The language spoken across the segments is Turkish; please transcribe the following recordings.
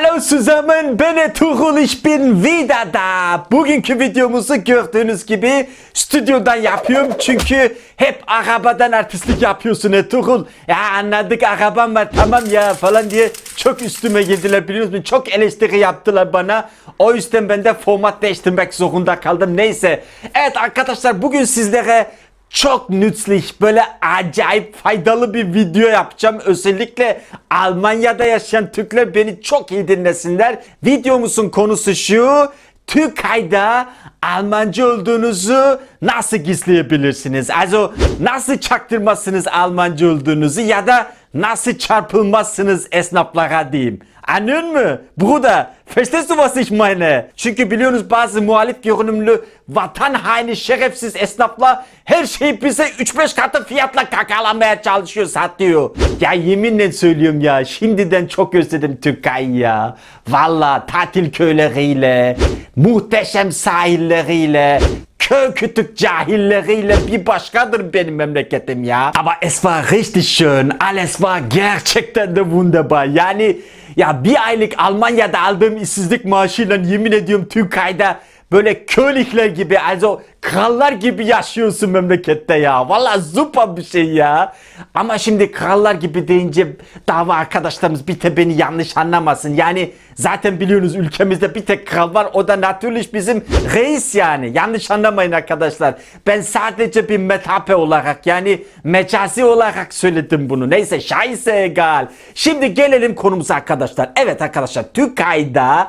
Hallo zusammen, ben Tuchel, ich bin wieder da. Bugünkü videomuzu gördüğünüz gibi stüdyodan yapıyorum. Çünkü hep arabadan artistlik yapıyorsun Tuchel. Ya anladık arabam var tamam ya falan diye çok üstüme girdiler biliyor musun? Çok eleştiri yaptılar bana. O yüzden ben de format değiştirmek zorunda kaldım. Neyse. Evet arkadaşlar bugün sizlere çok nützlich böyle acayip faydalı bir video yapacağım. Özellikle Almanya'da yaşayan Türkler beni çok iyi dinlesinler. Videomuzun konusu şu. Türkiye'de Almanca olduğunuzu nasıl gizleyebilirsiniz? Also nasıl çaktırmasınız Almanca olduğunuzu ya da Nasıl çarpılmazsınız esnaflara diyeyim. Anlıyor mu? Bruder, verstehst du was ich meine? Çünkü biliyorsunuz bazı muhalif görünümlü vatan haini şerefsiz esnaflar her şeyi bize 3-5 katı fiyatla kakalamaya çalışıyor, satıyor. Ya yeminle söylüyorum ya, şimdiden çok özledim Türkiye'yi ya. Valla tatil köyleriyle, muhteşem sahilleriyle, Kör kütük cahilleriyle bir başkadır benim memleketim ya. Ama es war richtig schön. Alles war gerçekten de wunderbar. Yani ya bir aylık Almanya'da aldığım işsizlik maaşıyla yemin ediyorum Türkiye'de Böyle kölikler gibi, also krallar gibi yaşıyorsun memlekette ya. Valla zupa bir şey ya. Ama şimdi krallar gibi deyince dava arkadaşlarımız bir de beni yanlış anlamasın. Yani zaten biliyorsunuz ülkemizde bir tek kral var. O da natürlich bizim reis yani. Yanlış anlamayın arkadaşlar. Ben sadece bir metape olarak yani mecazi olarak söyledim bunu. Neyse şayse egal. Şimdi gelelim konumuza arkadaşlar. Evet arkadaşlar Türkiye'de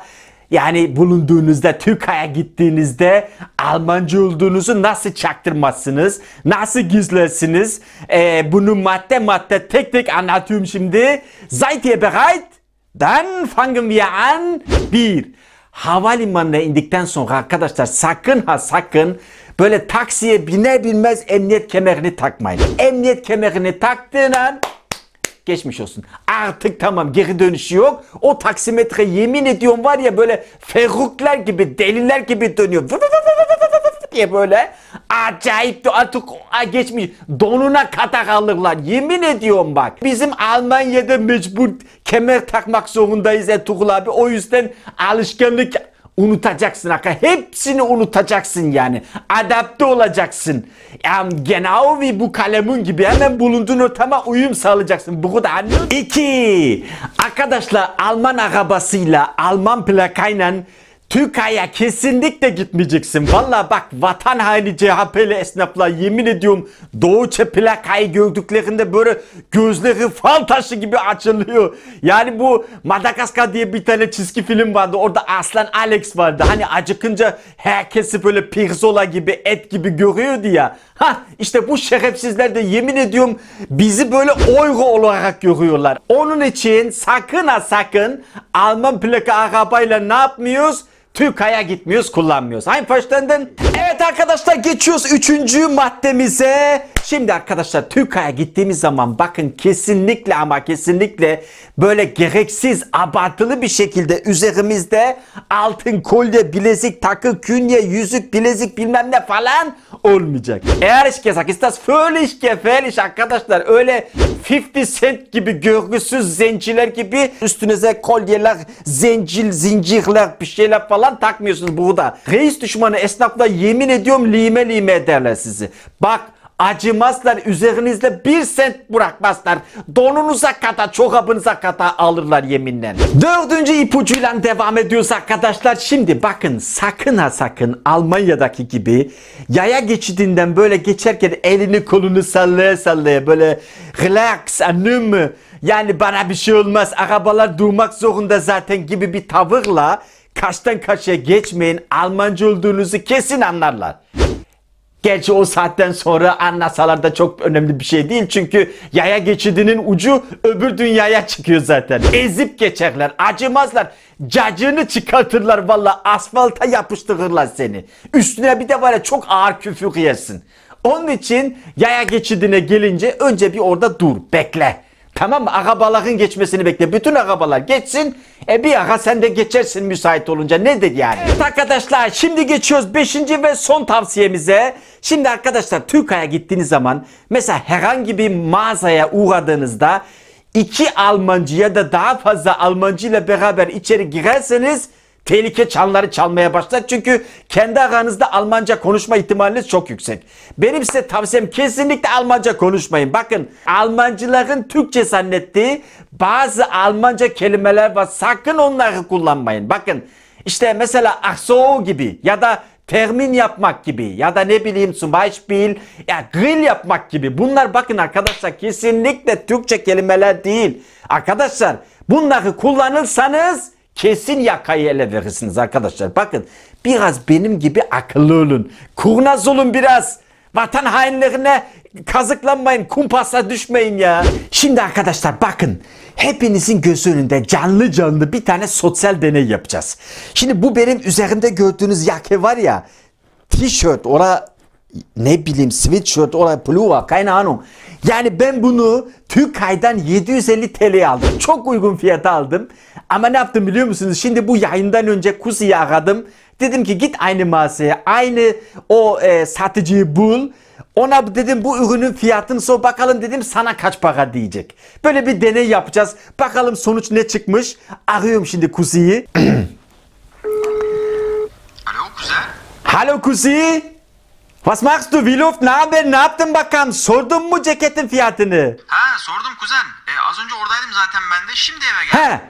yani bulunduğunuzda, Türkiye'ye gittiğinizde Almancı olduğunuzu nasıl çaktırmazsınız? Nasıl gizlersiniz? Ee, bunu madde madde tek tek anlatıyorum şimdi. Seid ihr bereit? Dann fangen wir an. Bir, havalimanına indikten sonra arkadaşlar sakın ha sakın böyle taksiye biner binmez emniyet kemerini takmayın. Emniyet kemerini taktığın an Geçmiş olsun. Artık tamam geri dönüşü yok. O taksimetre yemin ediyorum var ya böyle ferrukler gibi deliler gibi dönüyor. diye böyle acayip de artık a geçmiş donuna kata kalırlar. yemin ediyorum bak bizim Almanya'da mecbur kemer takmak zorundayız Ertuğrul abi o yüzden alışkanlık Unutacaksın Hakan. Hepsini unutacaksın yani. Adapte olacaksın. Yani genau wie bu kalemin gibi hemen bulunduğun ortama uyum sağlayacaksın. Bu kadar anlıyor. İki. Arkadaşlar Alman arabasıyla, Alman plakayla Türkiye'ye kesinlikle gitmeyeceksin. Valla bak vatan haini CHP'li esnaflar yemin ediyorum Doğu plakayı gördüklerinde böyle gözleri fal taşı gibi açılıyor. Yani bu Madagaskar diye bir tane çizgi film vardı. Orada Aslan Alex vardı. Hani acıkınca herkesi böyle pirzola gibi et gibi görüyordu ya. Ha işte bu şerefsizler de yemin ediyorum bizi böyle oyru olarak görüyorlar. Onun için sakın ha sakın Alman plaka arabayla ne yapmıyoruz? TÜKAY'a gitmiyoruz kullanmıyoruz. Einverstanden? Evet arkadaşlar geçiyoruz üçüncü maddemize. Şimdi arkadaşlar Türkiye'ye gittiğimiz zaman bakın kesinlikle ama kesinlikle böyle gereksiz abartılı bir şekilde üzerimizde altın kolye, bilezik, takı, künye, yüzük, bilezik bilmem ne falan olmayacak. Eğer ich gesagt ist das völlig gefährlich arkadaşlar öyle 50 cent gibi görgüsüz zenciler gibi üstünüze kolyeler, zencil, zincirler bir şeyler falan takmıyorsunuz burada. Reis düşmanı esnafla yemin ediyorum lime lime ederler sizi. Bak acımazlar. Üzerinizde bir sent bırakmazlar. Donunuza kata, çokabınıza kata alırlar yeminle. Dördüncü ipucuyla devam ediyoruz arkadaşlar. Şimdi bakın sakın ha sakın Almanya'daki gibi yaya geçidinden böyle geçerken elini kolunu sallaya sallaya böyle relax anım yani bana bir şey olmaz arabalar durmak zorunda zaten gibi bir tavırla kaçtan kaşa geçmeyin Almanca olduğunuzu kesin anlarlar. Gerçi o saatten sonra anlasalar da çok önemli bir şey değil. Çünkü yaya geçidinin ucu öbür dünyaya çıkıyor zaten. Ezip geçerler, acımazlar. Cacığını çıkartırlar valla asfalta yapıştırırlar seni. Üstüne bir de var ya çok ağır küfür yersin. Onun için yaya geçidine gelince önce bir orada dur, bekle. Tamam agabalakın geçmesini bekle. Bütün agabalar geçsin. E bir aga sen de geçersin müsait olunca. Nedir yani? Evet arkadaşlar şimdi geçiyoruz 5. ve son tavsiyemize. Şimdi arkadaşlar Türkiye'ye gittiğiniz zaman mesela herhangi bir mağazaya uğradığınızda iki Almancı ya da daha fazla Almancı ile beraber içeri girerseniz tehlike çanları çalmaya başlar. Çünkü kendi aranızda Almanca konuşma ihtimaliniz çok yüksek. Benim size tavsiyem kesinlikle Almanca konuşmayın. Bakın Almancıların Türkçe zannettiği bazı Almanca kelimeler var. Sakın onları kullanmayın. Bakın işte mesela ahso gibi ya da termin yapmak gibi ya da ne bileyim zum Beispiel ya grill yapmak gibi. Bunlar bakın arkadaşlar kesinlikle Türkçe kelimeler değil. Arkadaşlar bunları kullanırsanız Kesin yakayı ele verirsiniz arkadaşlar. Bakın biraz benim gibi akıllı olun. Kurnaz olun biraz. Vatan hainlerine kazıklanmayın, kumpasa düşmeyin ya. Şimdi arkadaşlar bakın. Hepinizin gözü önünde canlı canlı bir tane sosyal deney yapacağız. Şimdi bu benim üzerinde gördüğünüz yaka var ya. Tişört, orada ne bileyim sweatshirt olay pluva keine Ahnung. Yani ben bunu Türkay'dan 750 TL'ye aldım. Çok uygun fiyata aldım. Ama ne yaptım biliyor musunuz? Şimdi bu yayından önce Kusi'yi aradım. Dedim ki git aynı mağazaya, aynı o e, satıcıyı bul. Ona dedim bu ürünün fiyatını sor bakalım dedim sana kaç para diyecek. Böyle bir deney yapacağız. Bakalım sonuç ne çıkmış. Arıyorum şimdi Kusi'yi. Alo Kusi. Alo Kuzi. Was machst du Vilof? Ne haber? Ne yaptın bakan? Sordun mu ceketin fiyatını? Ha sordum kuzen. E, az önce oradaydım zaten ben de. Şimdi eve geldim.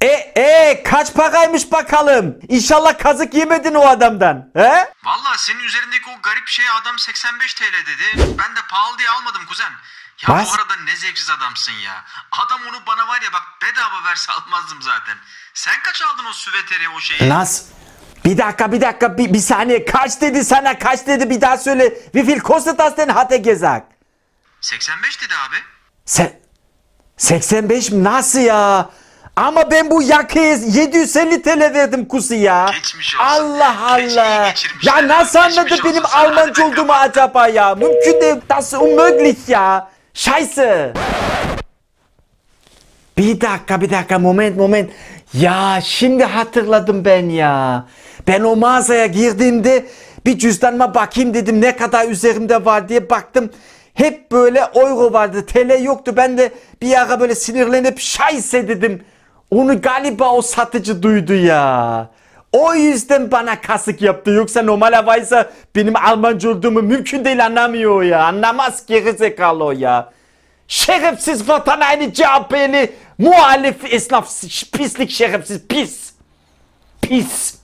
He. E, e kaç paraymış bakalım. İnşallah kazık yemedin o adamdan. He? Valla senin üzerindeki o garip şey adam 85 TL dedi. Ben de pahalı diye almadım kuzen. Ya Bas. bu arada ne zevksiz adamsın ya. Adam onu bana var ya bak bedava verse almazdım zaten. Sen kaç aldın o süveteri o şeyi? Nasıl? Bir dakika bir dakika bir, bir saniye kaç dedi sana kaç dedi bir daha söyle. Wie viel kostet das denn hatte gesagt? 85 dedi abi. Se 85 mi nasıl ya? Ama ben bu yakayı 750 TL verdim kusu ya. Geçmiş olsun. Allah Allah. Ya nasıl anladı benim olsun. Almanca olduğumu acaba ya? Mümkün değil. Das unmöglich ya. Scheiße. Bir dakika bir dakika moment moment. Ya şimdi hatırladım ben ya. Ben o mağazaya girdiğimde bir cüzdanıma bakayım dedim ne kadar üzerimde var diye baktım. Hep böyle euro vardı TL yoktu ben de bir ara böyle sinirlenip şayse dedim. Onu galiba o satıcı duydu ya. O yüzden bana kasık yaptı. Yoksa normal havaysa benim Almanca olduğumu mümkün değil anlamıyor ya. Anlamaz gerizekalı o ya. Şerefsiz vatan aynı CHP'li muhalif esnaf pislik şerefsiz pis. Pis.